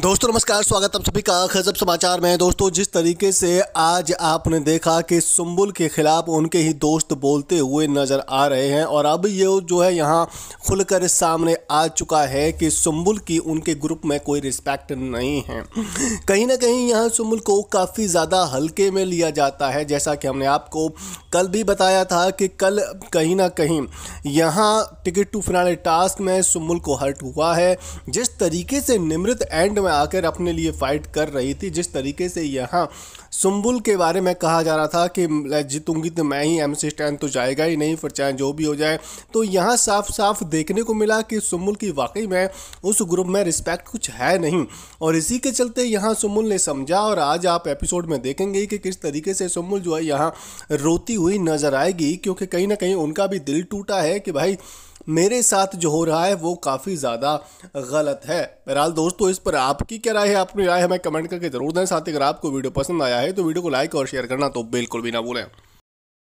दोस्तों नमस्कार स्वागत आप सभी का खजब समाचार में दोस्तों जिस तरीके से आज आपने देखा कि सुम्बुल के खिलाफ उनके ही दोस्त बोलते हुए नज़र आ रहे हैं और अब ये जो है यहाँ खुलकर सामने आ चुका है कि सुम्बुल की उनके ग्रुप में कोई रिस्पेक्ट नहीं है कहीं ना कहीं यहाँ सुम्बुल को काफ़ी ज़्यादा हल्के में लिया जाता है जैसा कि हमने आपको कल भी बताया था कि कल कहीं ना कहीं यहाँ टिकट टू फिनाले टास्क में सुम्बुल को हर्ट हुआ है जिस तरीके से निमृत एंड में आकर अपने लिए फ़ाइट कर रही थी जिस तरीके से यहाँ सुम्बुल के बारे में कहा जा रहा था कि जीतूंगी तो मैं ही एम सी स्टैंड तो जाएगा ही नहीं फिर चाहे जो भी हो जाए तो यहाँ साफ साफ देखने को मिला कि सुम्बुल की वाकई में उस ग्रुप में रिस्पेक्ट कुछ है नहीं और इसी के चलते यहाँ सुम्बुल ने समझा और आज आप एपिसोड में देखेंगे कि किस तरीके से सुम्बुल जो है यहाँ रोती हुई नज़र आएगी क्योंकि कहीं ना कहीं उनका भी दिल टूटा है कि भाई मेरे साथ जो हो रहा है वो काफ़ी ज़्यादा गलत है बहरहाल दोस्तों इस पर आपकी क्या राय है अपनी राय हमें कमेंट करके ज़रूर दें साथ ही अगर आपको वीडियो पसंद आया है तो वीडियो को लाइक और शेयर करना तो बिल्कुल भी ना भूलें